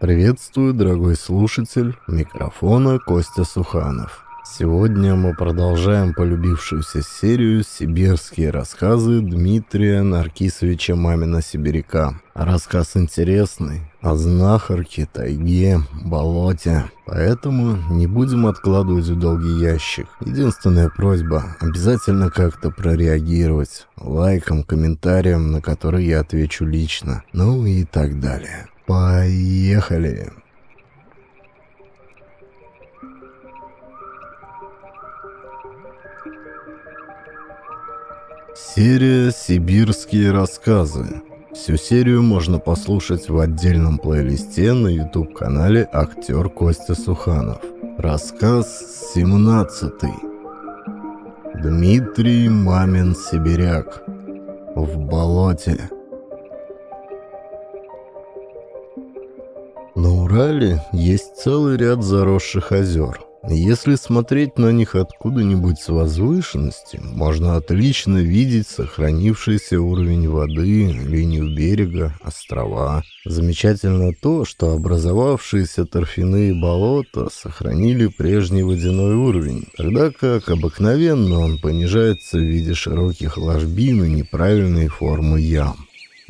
Приветствую, дорогой слушатель, микрофона Костя Суханов. Сегодня мы продолжаем полюбившуюся серию «Сибирские рассказы» Дмитрия Наркисовича Мамина-Сибиряка. Рассказ интересный, о знахарке, тайге, болоте. Поэтому не будем откладывать в долгий ящик. Единственная просьба – обязательно как-то прореагировать лайком, комментарием, на который я отвечу лично, ну и так далее. Поехали. Серия «Сибирские рассказы». Всю серию можно послушать в отдельном плейлисте на YouTube-канале «Актер Костя Суханов». Рассказ 17. Дмитрий Мамин Сибиряк. В болоте. Хали есть целый ряд заросших озер. Если смотреть на них откуда-нибудь с возвышенности, можно отлично видеть сохранившийся уровень воды, линию берега, острова. Замечательно то, что образовавшиеся торфяные болота сохранили прежний водяной уровень, тогда как обыкновенно он понижается в виде широких ложбин и неправильной формы ям.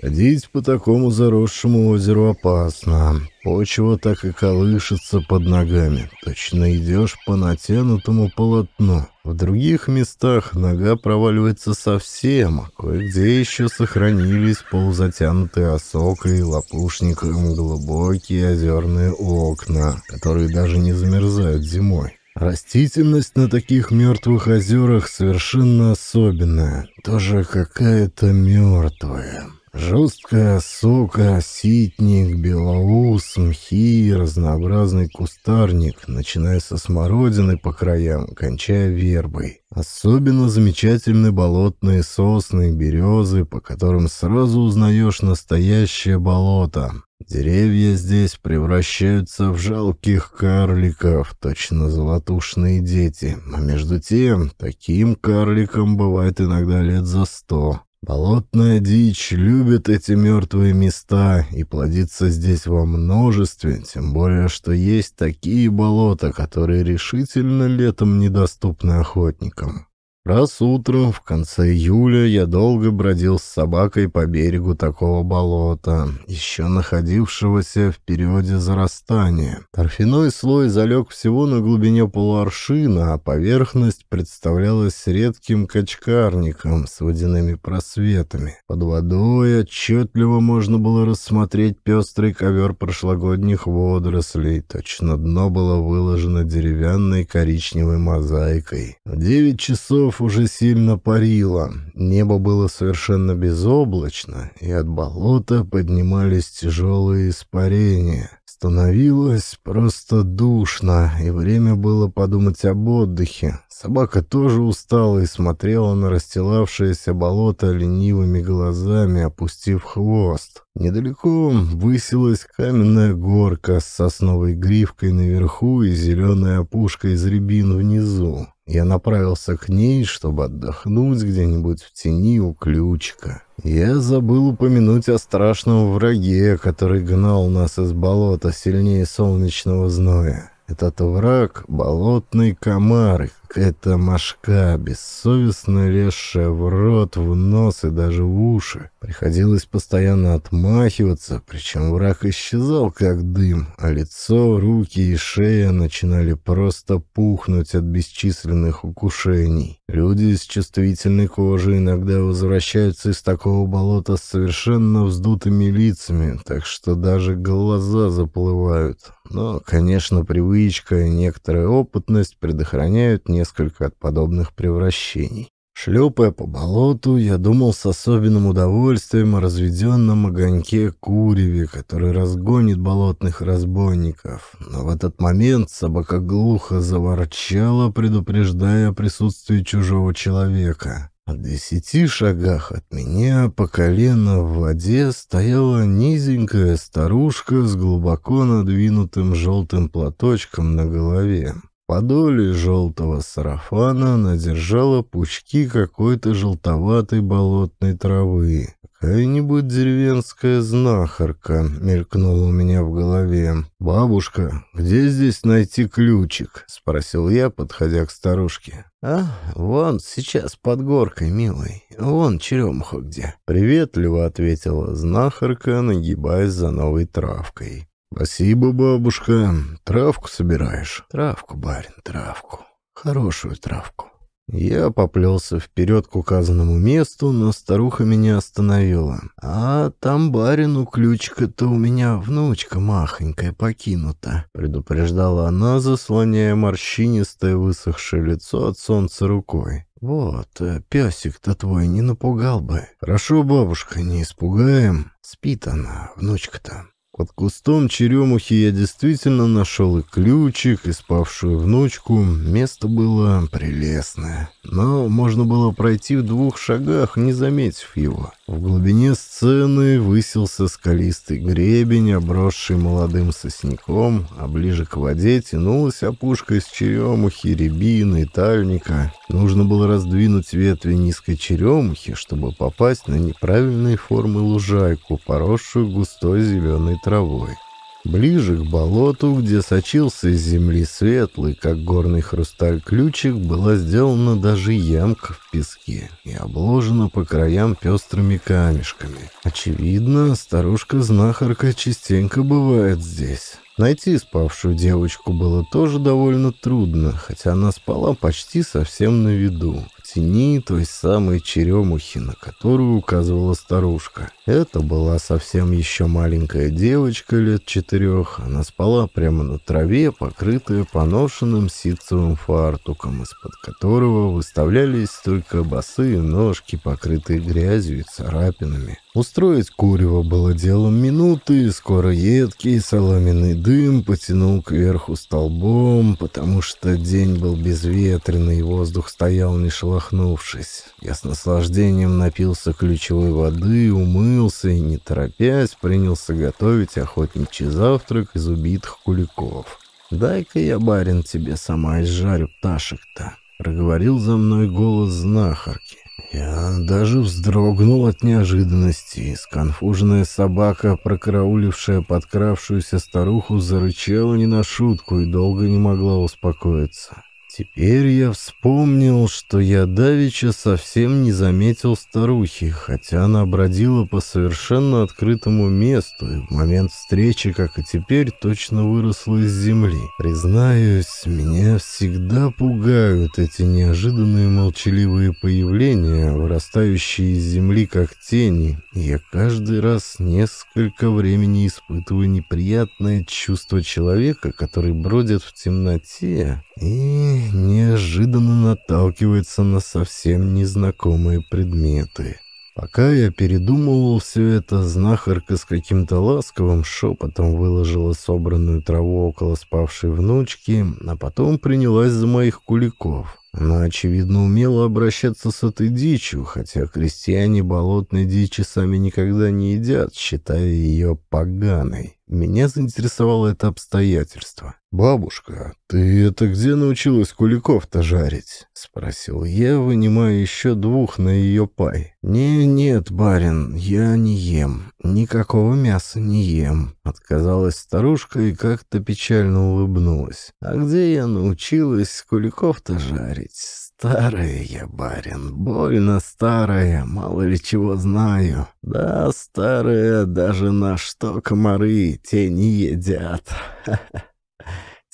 Ходить по такому заросшему озеру опасно. Почва так и колышется под ногами. Точно идешь по натянутому полотну. В других местах нога проваливается совсем, а кое-где еще сохранились полузатянутые осокой, лопушником глубокие озерные окна, которые даже не замерзают зимой. Растительность на таких мертвых озерах совершенно особенная, тоже какая-то мертвая. Жесткая сока, ситник, белоус, мхи, разнообразный кустарник, начиная со смородины по краям, кончая вербой. Особенно замечательны болотные сосны и березы, по которым сразу узнаешь настоящее болото. Деревья здесь превращаются в жалких карликов, точно золотушные дети. А между тем, таким карликом бывает иногда лет за сто. Болотная дичь любит эти мертвые места и плодится здесь во множестве, тем более, что есть такие болота, которые решительно летом недоступны охотникам. Раз утром, в конце июля, я долго бродил с собакой по берегу такого болота, еще находившегося в периоде зарастания. Торфяной слой залег всего на глубине полуаршина, а поверхность представлялась редким качкарником с водяными просветами. Под водой отчетливо можно было рассмотреть пестрый ковер прошлогодних водорослей. Точно дно было выложено деревянной коричневой мозаикой. В девять часов уже сильно парило, небо было совершенно безоблачно, и от болота поднимались тяжелые испарения. Становилось просто душно, и время было подумать об отдыхе. Собака тоже устала и смотрела на расстилавшееся болото ленивыми глазами, опустив хвост. Недалеко высилась каменная горка с сосновой гривкой наверху и зеленой опушкой из рябин внизу. Я направился к ней, чтобы отдохнуть где-нибудь в тени у ключика. Я забыл упомянуть о страшном враге, который гнал нас из болота сильнее солнечного зноя. Этот враг, болотный комар, это мошка, бессовестно лезшая в рот, в нос и даже в уши. Приходилось постоянно отмахиваться, причем враг исчезал как дым, а лицо, руки и шея начинали просто пухнуть от бесчисленных укушений. Люди с чувствительной кожей иногда возвращаются из такого болота с совершенно вздутыми лицами, так что даже глаза заплывают. Но, конечно, привычка и некоторая опытность предохраняют несколько от подобных превращений. Шлепая по болоту, я думал с особенным удовольствием о разведенном огоньке куреве, который разгонит болотных разбойников. Но в этот момент собака глухо заворчала, предупреждая о присутствии чужого человека. В десяти шагах от меня по колено в воде стояла низенькая старушка с глубоко надвинутым желтым платочком на голове подоле желтого сарафана она держала пучки какой-то желтоватой болотной травы. «Какая-нибудь деревенская знахарка», — мелькнула у меня в голове. «Бабушка, где здесь найти ключик?» — спросил я, подходя к старушке. «А, вон, сейчас под горкой, милый. Вон черемуха где». Приветливо ответила знахарка, нагибаясь за новой травкой. «Спасибо, бабушка. Травку собираешь?» «Травку, барин, травку. Хорошую травку». Я поплелся вперед к указанному месту, но старуха меня остановила. «А там барину ключка-то у меня внучка махонькая покинута», — предупреждала она, заслоняя морщинистое высохшее лицо от солнца рукой. «Вот, э, песик-то твой не напугал бы». «Хорошо, бабушка, не испугаем. Спит она, внучка-то». Под кустом черемухи я действительно нашел и ключик, и спавшую внучку. Место было прелестное, но можно было пройти в двух шагах, не заметив его. В глубине сцены высился скалистый гребень, обросший молодым сосняком, а ближе к воде тянулась опушка из черемухи, рябины и тальника. Нужно было раздвинуть ветви низкой черемухи, чтобы попасть на неправильной формы лужайку, поросшую густой зеленой травой травой. Ближе к болоту, где сочился из земли светлый, как горный хрусталь ключик, была сделана даже ямка в песке и обложена по краям пестрыми камешками. Очевидно, старушка-знахарка частенько бывает здесь. Найти спавшую девочку было тоже довольно трудно, хотя она спала почти совсем на виду, в тени той самой черемухи, на которую указывала старушка. Это была совсем еще маленькая девочка лет четырех, она спала прямо на траве, покрытая поношенным ситцевым фартуком, из-под которого выставлялись только босые ножки, покрытые грязью и царапинами. Устроить курево было делом минуты, скоро едкий соломенный дым потянул кверху столбом, потому что день был безветренный, воздух стоял не шелохнувшись. Я с наслаждением напился ключевой воды, умылся и, не торопясь, принялся готовить охотничий завтрак из убитых куликов. «Дай-ка я, барин, тебе сама изжарю пташек-то», — проговорил за мной голос знахарки. Я даже вздрогнул от неожиданности. Сконфуженная собака, прокараулившая подкравшуюся старуху, зарычала не на шутку и долго не могла успокоиться. Теперь я вспомнил, что я давеча совсем не заметил старухи, хотя она бродила по совершенно открытому месту и в момент встречи, как и теперь, точно выросла из земли. Признаюсь, меня всегда пугают эти неожиданные молчаливые появления, вырастающие из земли как тени, я каждый раз несколько времени испытываю неприятное чувство человека, который бродит в темноте и неожиданно наталкивается на совсем незнакомые предметы. Пока я передумывал все это, знахарка с каким-то ласковым шепотом выложила собранную траву около спавшей внучки, а потом принялась за моих куликов. Она, очевидно, умела обращаться с этой дичью, хотя крестьяне болотной дичи сами никогда не едят, считая ее поганой. Меня заинтересовало это обстоятельство. «Бабушка, ты это где научилась куликов-то жарить?» — спросил я, вынимая еще двух на ее пай. «Не, нет, барин, я не ем. Никакого мяса не ем», — отказалась старушка и как-то печально улыбнулась. «А где я научилась куликов-то жарить?» Старая я, барин, больно старая, мало ли чего знаю. Да, старая, даже на что комары те не едят.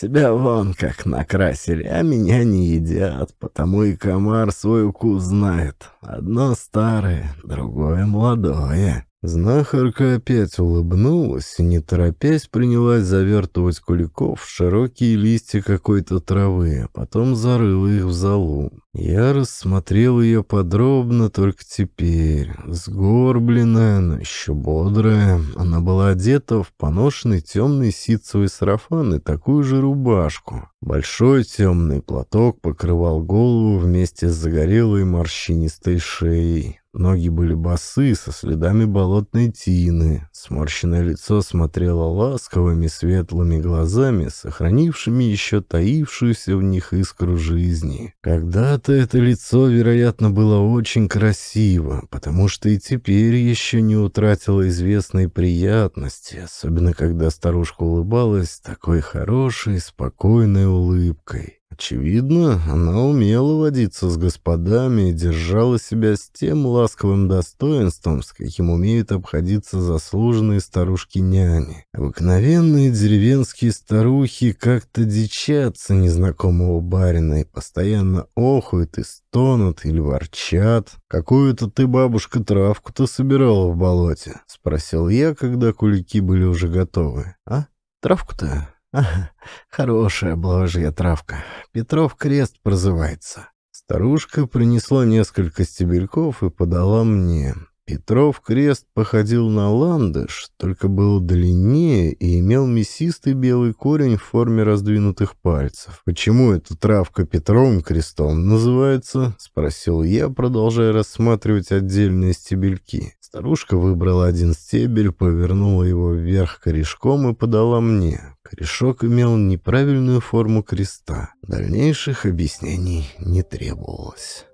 Тебя вон как накрасили, а меня не едят, потому и комар свой укус знает. Одно старое, другое молодое. Знахарка опять улыбнулась и, не торопясь, принялась завертывать куликов в широкие листья какой-то травы, а потом зарыла их в залу. Я рассмотрел ее подробно только теперь. Сгорбленная, но еще бодрая. Она была одета в поношенный темный ситцевый сарафан и такую же рубашку. Большой темный платок покрывал голову вместе с загорелой морщинистой шеей. Ноги были босы, со следами болотной тины. Сморщенное лицо смотрело ласковыми светлыми глазами, сохранившими еще таившуюся в них искру жизни. Когда-то это лицо, вероятно, было очень красиво, потому что и теперь еще не утратило известной приятности, особенно когда старушка улыбалась такой хорошей, спокойной улыбкой. Очевидно, она умела водиться с господами и держала себя с тем ласковым достоинством, с каким умеют обходиться заслуженные старушки-няни. Обыкновенные деревенские старухи как-то дичатся незнакомого барина и постоянно охают и стонут или ворчат. «Какую-то ты, бабушка, травку-то собирала в болоте?» — спросил я, когда кулики были уже готовы. «А? Травку-то?» хорошая блажья травка. Петров крест прозывается. Старушка принесла несколько стебельков и подала мне. Петров крест походил на ландыш, только был длиннее и имел мясистый белый корень в форме раздвинутых пальцев. «Почему эта травка Петровым крестом называется?» — спросил я, продолжая рассматривать отдельные стебельки. Старушка выбрала один стебель, повернула его вверх корешком и подала мне. Корешок имел неправильную форму креста. Дальнейших объяснений не требовалось.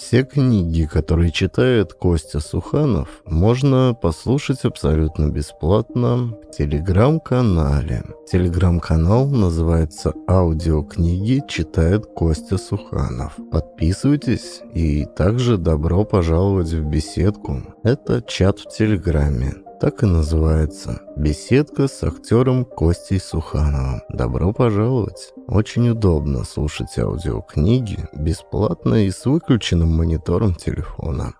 Все книги, которые читает Костя Суханов, можно послушать абсолютно бесплатно в телеграм-канале. Телеграм-канал называется «Аудиокниги читает Костя Суханов». Подписывайтесь и также добро пожаловать в беседку. Это чат в Телеграме. Так и называется. Беседка с актером Костей Сухановым. Добро пожаловать. Очень удобно слушать аудиокниги бесплатно и с выключенным монитором телефона.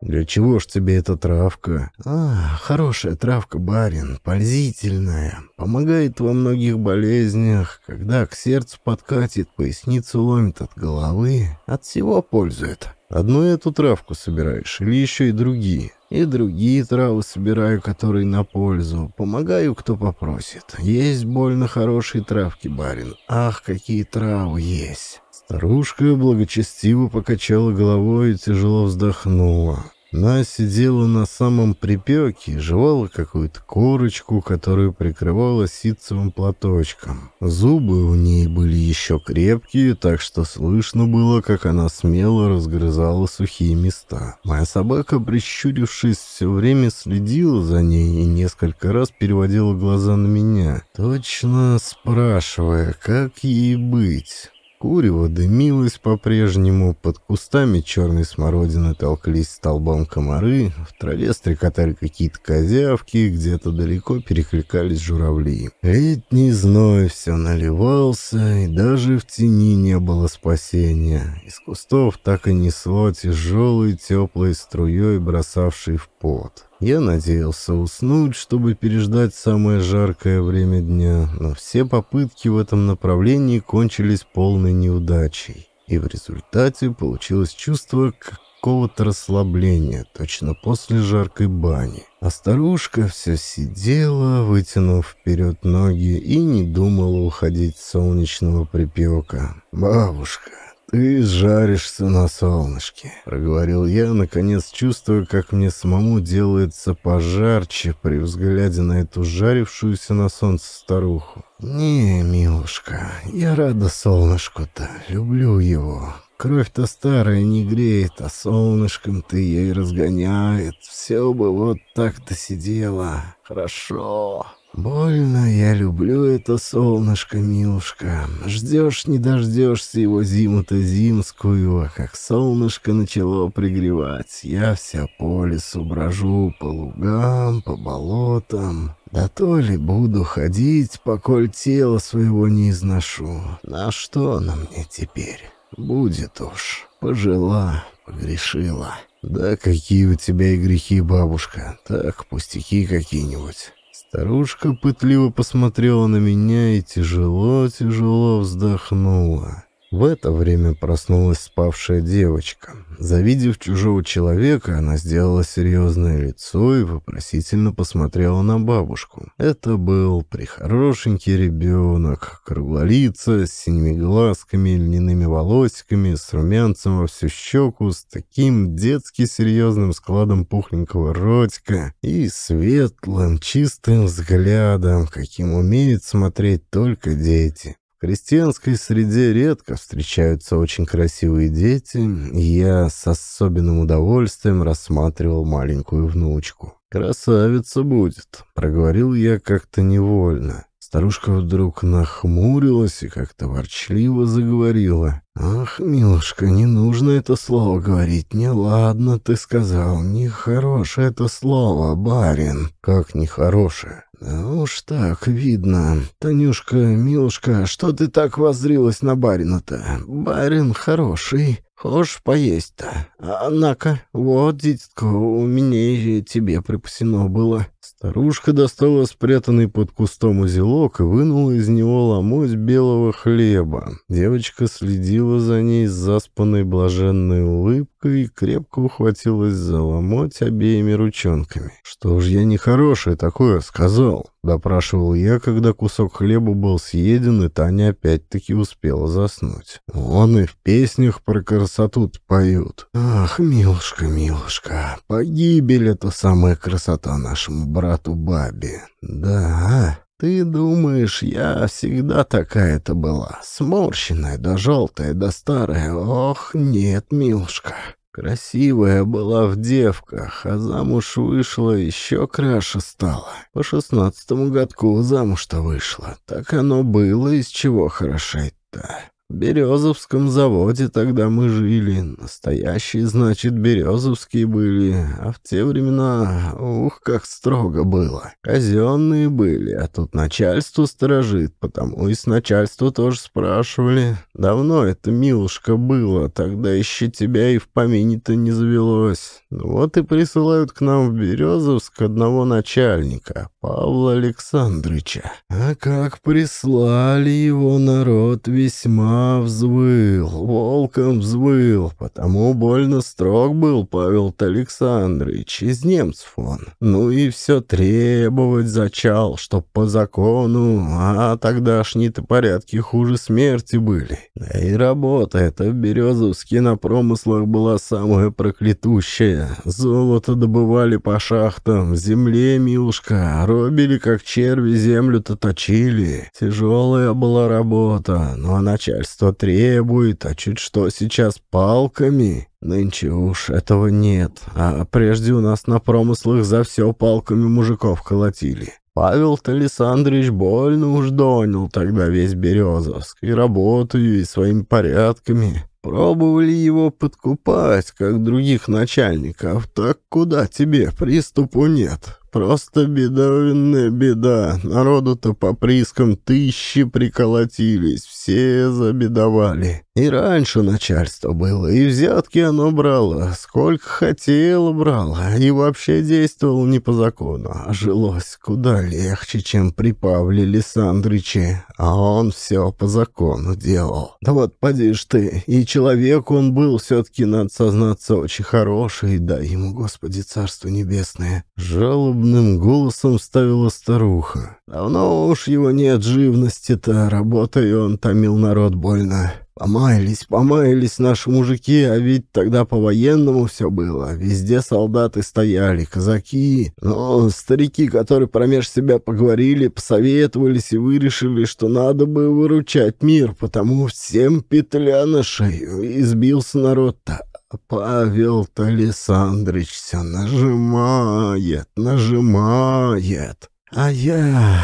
«Для чего ж тебе эта травка?» «А, хорошая травка, барин, пользительная. Помогает во многих болезнях, когда к сердцу подкатит, поясницу ломит от головы. От всего пользует. Одну эту травку собираешь, или еще и другие? И другие травы собираю, которые на пользу. Помогаю, кто попросит. Есть больно хорошие травки, барин. Ах, какие травы есть!» Старушка благочестиво покачала головой и тяжело вздохнула. Она сидела на самом припеке, жевала какую-то корочку, которую прикрывала ситцевым платочком. Зубы у ней были еще крепкие, так что слышно было, как она смело разгрызала сухие места. Моя собака, прищурившись, все время следила за ней и несколько раз переводила глаза на меня, точно спрашивая, как ей быть. Курево дымилось по-прежнему, под кустами черной смородины толклись столбом комары, в траве стрекотали какие-то козявки, где-то далеко перекликались журавли. Летний зной все наливался, и даже в тени не было спасения. Из кустов так и несло тяжелой теплой струей, бросавшей в пот. Я надеялся уснуть, чтобы переждать самое жаркое время дня, но все попытки в этом направлении кончились полной неудачей, и в результате получилось чувство какого-то расслабления, точно после жаркой бани. А старушка все сидела, вытянув вперед ноги, и не думала уходить с солнечного припека. «Бабушка, «Ты жаришься на солнышке», — проговорил я, наконец чувствуя, как мне самому делается пожарче при взгляде на эту жарившуюся на солнце старуху. «Не, милушка, я рада солнышку-то, люблю его. Кровь-то старая не греет, а солнышком ты ей разгоняет. Все бы вот так-то сидела, Хорошо». Больно я люблю это солнышко, милушка. Ждешь, не дождешься его зиму-то зимскую, а как солнышко начало пригревать. Я вся по лесу брожу, по лугам, по болотам. Да то ли буду ходить, поколь тело своего не изношу. На что она мне теперь? Будет уж. Пожила, погрешила. Да какие у тебя и грехи, бабушка. Так, пустяки какие-нибудь. Старушка пытливо посмотрела на меня и тяжело-тяжело вздохнула. В это время проснулась спавшая девочка. Завидев чужого человека, она сделала серьезное лицо и вопросительно посмотрела на бабушку. Это был прихорошенький ребенок, круглолица, с синими глазками, льняными волосиками, с румянцем во всю щеку, с таким детски серьезным складом пухленького ротика и светлым, чистым взглядом, каким умеют смотреть только дети крестьянской среде редко встречаются очень красивые дети, и я с особенным удовольствием рассматривал маленькую внучку. «Красавица будет», — проговорил я как-то невольно. Старушка вдруг нахмурилась и как-то ворчливо заговорила. «Ах, милушка, не нужно это слово говорить. Неладно, ты сказал. Нехорошее это слово, барин». «Как нехорошее? «Уж так, видно. Танюшка, милушка, что ты так воззрилась на барина-то? Барин хороший. хочешь поесть-то. Однако, а, вот, дитятка, у меня и тебе припасено было». Старушка достала спрятанный под кустом узелок и вынула из него ломоть белого хлеба. Девочка следила за ней с заспанной блаженной улыбкой и крепко ухватилась за ломоть обеими ручонками. «Что ж я нехорошее такое сказал?» Допрашивал я, когда кусок хлеба был съеден, и Таня опять-таки успела заснуть. Вон и в песнях про красоту поют. Ах, милушка, милушка, погибель — это самая красота нашему брату Бабе. Да, ты думаешь, я всегда такая-то была, сморщенная, да желтая, да старая. Ох, нет, милушка. Красивая была в девках, а замуж вышла, еще краше стала. По шестнадцатому годку замуж-то вышла. Так оно было, из чего хорошеть-то. Березовском заводе тогда мы жили. Настоящие, значит, березовские были. А в те времена, ух, как строго было. Казенные были, а тут начальство сторожит, потому и с начальства тоже спрашивали. Давно это, милушка, было, тогда еще тебя и в помине-то не завелось. Ну вот и присылают к нам в Березовск одного начальника. Павла Александрыча. А как прислали его, народ весьма взвыл, волком взвыл, потому больно строг был Павел Александрович, из немцев он. Ну и все требовать зачал, чтоб по закону, а тогдашние-то порядки хуже смерти были. Да и работа эта в Березовске на промыслах была самая проклятущая. Золото добывали по шахтам, земле, милушка, Рубили, как черви, землю-то точили. Тяжелая была работа, но начальство требует, а чуть что сейчас палками. Нынче уж этого нет, а прежде у нас на промыслах за все палками мужиков колотили. Павел-то Александрович больно уж донил тогда весь Березовск, и работаю, и своими порядками. Пробовали его подкупать, как других начальников, так куда тебе, приступу нет. Просто бедовинная беда. Народу-то по прискам тысячи приколотились, все забедовали. И раньше начальство было, и взятки оно брало, сколько хотело брало, и вообще действовало не по закону, а жилось куда легче, чем при Павле Лиссандриче, а он все по закону делал. Да вот поди ж ты, и человек он был все-таки, надо сознаться, очень хороший, да ему, Господи, Царство Небесное. Жалобным голосом ставила старуха. Давно уж его нет живности-то, работой он томил народ больно. Помаялись, помаялись наши мужики, а ведь тогда по-военному все было. Везде солдаты стояли, казаки. Но старики, которые промеж себя поговорили, посоветовались и вырешили, что надо бы выручать мир, потому всем петля на шею. И сбился народ-то. Павел-то Александрович все нажимает, нажимает. А я...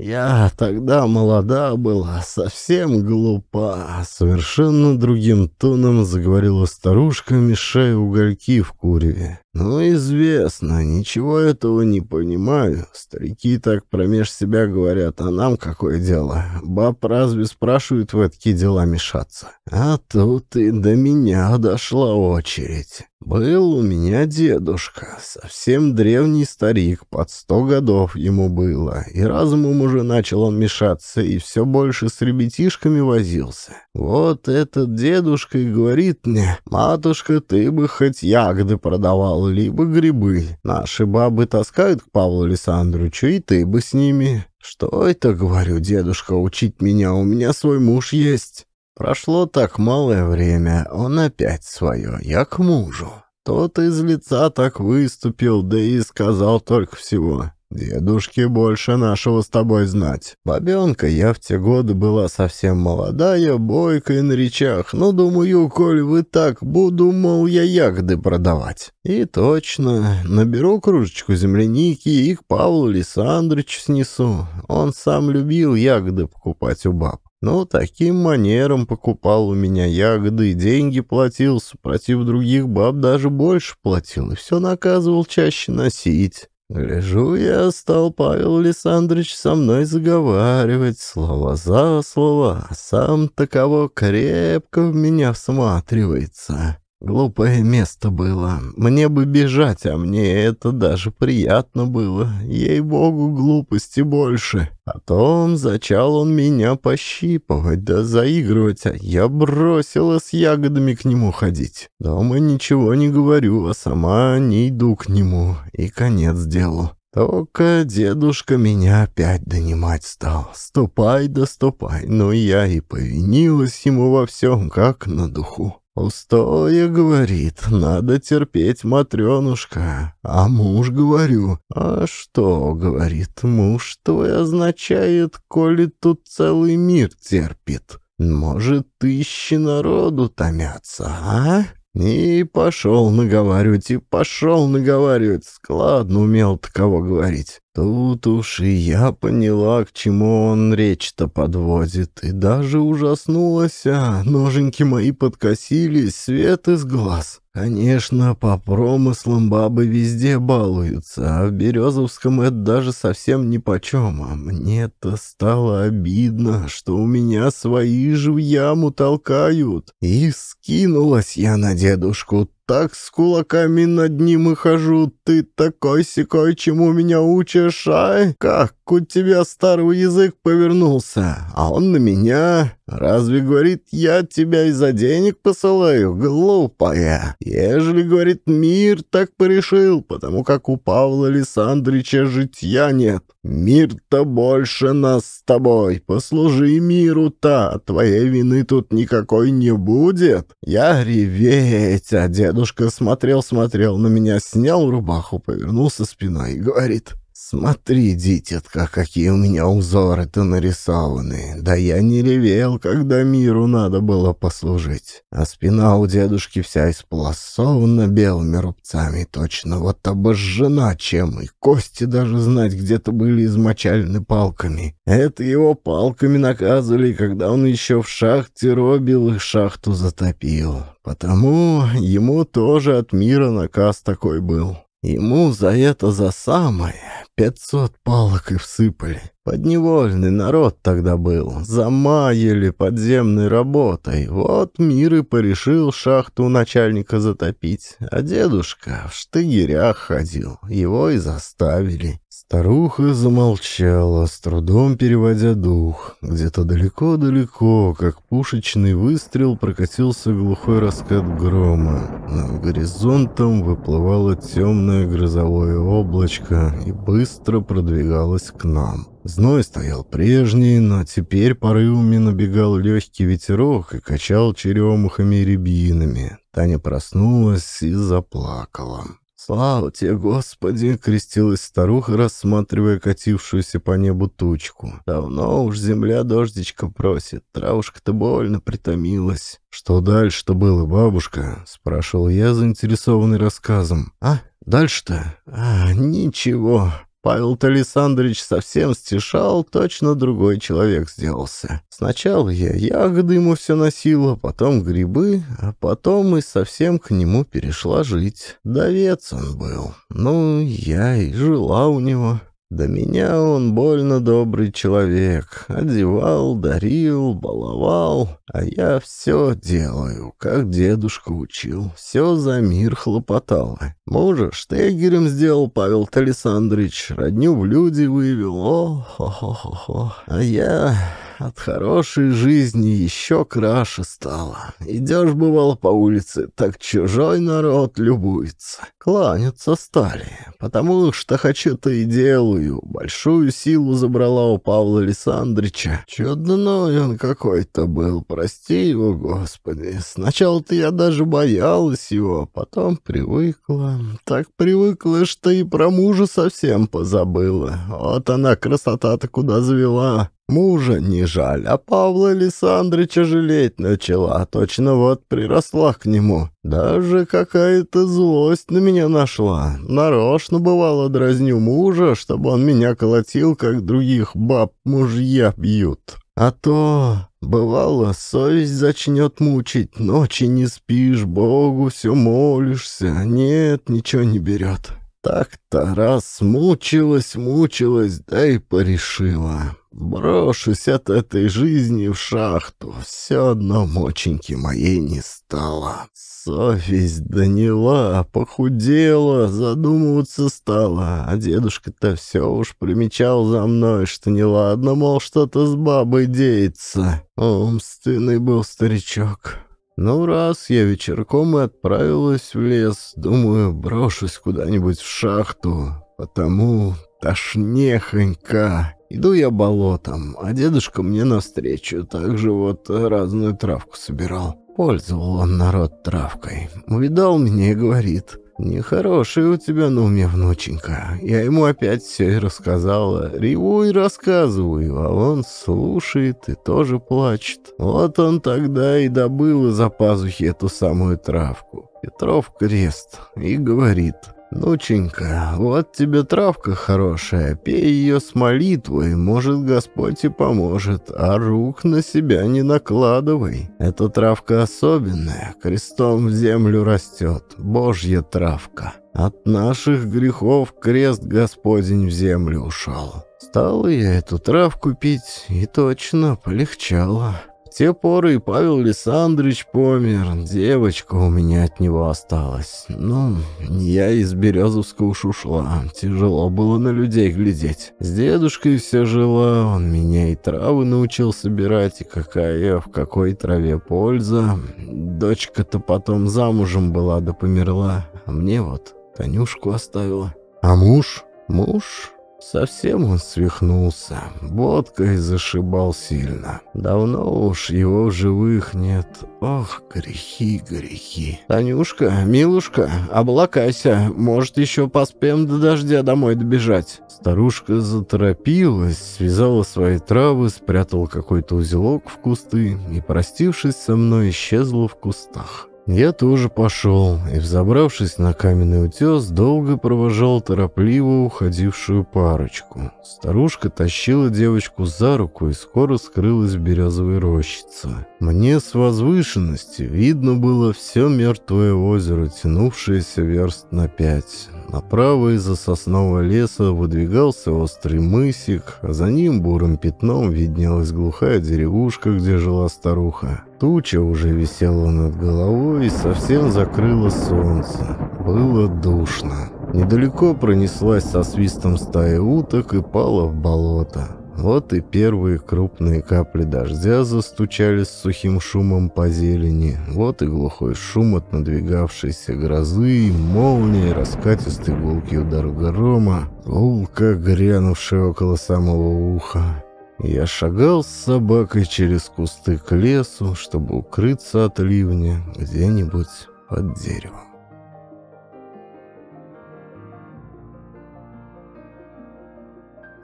Я тогда молода была, совсем глупа, совершенно другим тоном заговорила старушка, мешая угольки в куреве. «Ну, известно, ничего этого не понимаю. Старики так промеж себя говорят, а нам какое дело? Баб разве спрашивают в эти дела мешаться? А тут и до меня дошла очередь. Был у меня дедушка, совсем древний старик, под сто годов ему было, и разумом уже начал он мешаться, и все больше с ребятишками возился. Вот этот дедушка и говорит мне, «Матушка, ты бы хоть ягоды продавала, либо грибы. Наши бабы таскают к Павлу Александровичу, и ты бы с ними. Что это, говорю, дедушка, учить меня, у меня свой муж есть. Прошло так малое время, он опять свое, я к мужу. Тот из лица так выступил, да и сказал только всего. Дедушке больше нашего с тобой знать. Бабенка я в те годы была совсем молодая, бойкая на речах, но ну, думаю, коль вы так, буду, мол, я ягоды продавать. И точно, наберу кружечку земляники и к Павлу Александровичу снесу. Он сам любил ягоды покупать у баб. Ну, таким манером покупал у меня ягоды и деньги платил, супротив других баб даже больше платил, и все наказывал чаще носить. Гляжу я, стал Павел Александрович со мной заговаривать, слово за слово, а сам таково крепко в меня всматривается. Глупое место было. Мне бы бежать, а мне это даже приятно было. Ей-богу, глупости больше. Потом зачал он меня пощипывать да заигрывать, а я бросила с ягодами к нему ходить. Дома ничего не говорю, а сама не иду к нему. И конец делу. Только дедушка меня опять донимать стал. Ступай да ступай, но я и повинилась ему во всем, как на духу. «Пустое, — говорит, — надо терпеть, матрёнушка. А муж, — говорю, — а что, — говорит, — муж твой означает, коли тут целый мир терпит. Может, тысячи народу томятся, а?» И пошел наговаривать, и пошел наговаривать. Складно умел такого говорить. Тут уж и я поняла, к чему он речь-то подводит, и даже ужаснулась, а ноженьки мои подкосились, свет из глаз. Конечно, по промыслам бабы везде балуются, а в Березовском это даже совсем нипочем, а мне-то стало обидно, что у меня свои же в яму толкают. И скинулась я на дедушку так с кулаками над ним и хожу. Ты такой-сякой, чему меня учишь, ай? Как у тебя старый язык повернулся, а он на меня...» Разве, говорит, я тебя из-за денег посылаю, глупая? Ежели, говорит, мир так порешил, потому как у Павла Александрича житья нет. Мир-то больше нас с тобой. Послужи миру-то, твоей вины тут никакой не будет. Я реветь, а дедушка смотрел-смотрел на меня, снял рубаху, повернулся спиной и говорит... «Смотри, дитятка, какие у меня узоры-то нарисованы! Да я не ревел, когда миру надо было послужить, а спина у дедушки вся исполосована белыми рубцами, точно вот обожжена чем, и кости даже знать где-то были измочалены палками. Это его палками наказывали, когда он еще в шахте робил и шахту затопил, потому ему тоже от мира наказ такой был». Ему за это за самое Пятьсот палок и всыпали. Подневольный народ тогда был, замаяли подземной работой. Вот мир и порешил шахту начальника затопить. А дедушка в штыгерях ходил, его и заставили. Старуха замолчала, с трудом переводя дух. Где-то далеко-далеко, как пушечный выстрел, прокатился глухой раскат грома. Над горизонтом выплывало темное грозовое облачко и быстро продвигалось к нам. Зной стоял прежний, но теперь порывами набегал легкий ветерок и качал черемухами и рябинами. Таня проснулась и заплакала. «Слава тебе, Господи!» — крестилась старуха, рассматривая катившуюся по небу тучку. «Давно уж земля дождичка просит, травушка-то больно притомилась». «Что дальше-то было, бабушка?» — спрашивал я, заинтересованный рассказом. «А, дальше-то?» «А, ничего», Павел Талисандрович совсем стишал, точно другой человек сделался. Сначала я ягоды ему все носила, потом грибы, а потом и совсем к нему перешла жить. Довец он был. Ну, я и жила у него. Да меня он больно добрый человек. Одевал, дарил, баловал. А я все делаю, как дедушка учил. Все за мир хлопотало. Мужа штегерем сделал Павел Талисандрович. Родню в люди вывел. О-хо-хо-хо. А я... От хорошей жизни еще краше стало. Идешь, бывало по улице, так чужой народ любуется. Кланяться стали, потому что хочу-то и делаю. Большую силу забрала у Павла Александрича. Чудной он какой-то был, прости его, Господи. Сначала-то я даже боялась его, потом привыкла. Так привыкла, что и про мужа совсем позабыла. Вот она красота-то куда завела. Мужа не жаль, а Павла Александрыча жалеть начала, точно вот приросла к нему. Даже какая-то злость на меня нашла. Нарочно бывало дразню мужа, чтобы он меня колотил, как других баб мужья бьют. А то, бывало, совесть зачнет мучить, ночи не спишь, Богу все молишься, нет, ничего не берет. Так-то раз мучилась, мучилась, да и порешила». Брошусь от этой жизни в шахту. Все одно моченьки моей не стало. Совесть доняла, похудела, задумываться стала. А дедушка-то все уж примечал за мной, что неладно, мол, что-то с бабой деется. Умственный был старичок. Ну, раз я вечерком и отправилась в лес, думаю, брошусь куда-нибудь в шахту. Потому тошнехонько. Иду я болотом, а дедушка мне навстречу также вот разную травку собирал. Пользовал он народ травкой. Увидал меня и говорит, «Нехороший у тебя на уме, внученька». Я ему опять все и рассказала. Реву и рассказываю, а он слушает и тоже плачет. Вот он тогда и добыл из-за пазухи эту самую травку. Петров крест и говорит, «Доченька, вот тебе травка хорошая, пей ее с молитвой, может, Господь и поможет, а рук на себя не накладывай. Эта травка особенная, крестом в землю растет, Божья травка. От наших грехов крест Господень в землю ушел». Стала я эту травку пить, и точно полегчало те поры и Павел Александрович помер, девочка у меня от него осталась. Ну, я из Березовска уж ушла, тяжело было на людей глядеть. С дедушкой все жила, он меня и травы научил собирать, и какая в какой траве польза. Дочка-то потом замужем была да померла, а мне вот Танюшку оставила. А муж? Муж? Совсем он свихнулся, водкой зашибал сильно. Давно уж его в живых нет. Ох, грехи, грехи. Танюшка, милушка, облакайся, может, еще поспеем до дождя домой добежать. Старушка заторопилась, связала свои травы, спрятала какой-то узелок в кусты и, простившись со мной, исчезла в кустах. Я тоже пошел и, взобравшись на каменный утес, долго провожал торопливо уходившую парочку. Старушка тащила девочку за руку и скоро скрылась в березовой рощице. Мне с возвышенности видно было все мертвое озеро, тянувшееся верст на пять. Направо из-за соснового леса выдвигался острый мысик, а за ним бурым пятном виднелась глухая деревушка, где жила старуха. Туча уже висела над головой и совсем закрыла солнце. Было душно. Недалеко пронеслась со свистом стая уток и пала в болото. Вот и первые крупные капли дождя застучали с сухим шумом по зелени. Вот и глухой шум от надвигавшейся грозы, молнии, раскатистый гулкий удар грома, гулка, грянувшая около самого уха. Я шагал с собакой через кусты к лесу, чтобы укрыться от ливня где-нибудь под деревом.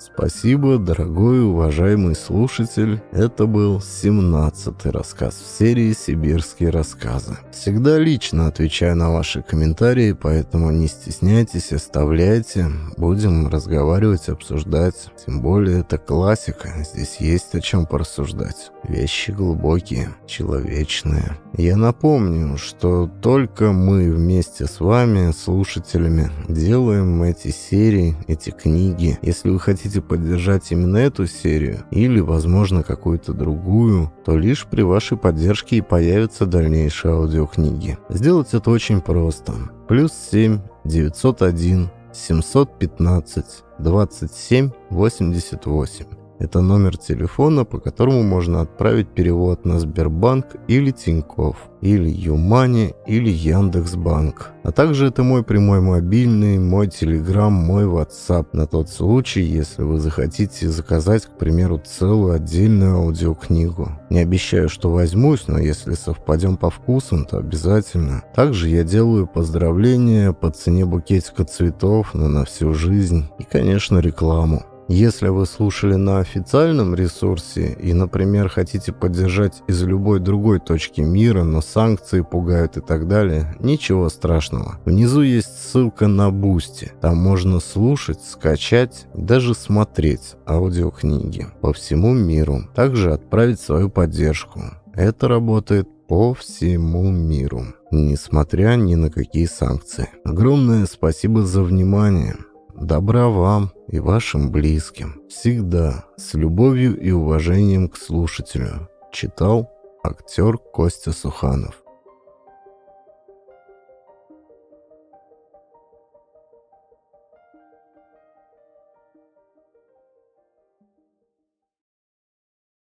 Спасибо, дорогой уважаемый слушатель. Это был 17 рассказ в серии «Сибирские рассказы». Всегда лично отвечаю на ваши комментарии, поэтому не стесняйтесь, оставляйте. Будем разговаривать, обсуждать. Тем более это классика, здесь есть о чем порассуждать. Вещи глубокие, человечные. Я напомню, что только мы вместе с вами, слушателями, делаем эти серии, эти книги. Если вы хотите хотите поддержать именно эту серию или, возможно, какую-то другую, то лишь при вашей поддержке и появятся дальнейшие аудиокниги. Сделать это очень просто. Плюс 7 901 715 27 88. Это номер телефона, по которому можно отправить перевод на Сбербанк или Тинькофф, или Юмани, или Яндекс.Банк. А также это мой прямой мобильный, мой Телеграм, мой WhatsApp на тот случай, если вы захотите заказать, к примеру, целую отдельную аудиокнигу. Не обещаю, что возьмусь, но если совпадем по вкусам, то обязательно. Также я делаю поздравления по цене букетика цветов, но на всю жизнь и, конечно, рекламу. Если вы слушали на официальном ресурсе и, например, хотите поддержать из любой другой точки мира, но санкции пугают и так далее, ничего страшного. Внизу есть ссылка на Бусти. Там можно слушать, скачать, даже смотреть аудиокниги по всему миру. Также отправить свою поддержку. Это работает по всему миру, несмотря ни на какие санкции. Огромное спасибо за внимание. Добра вам и вашим близким. Всегда с любовью и уважением к слушателю. Читал актер Костя Суханов.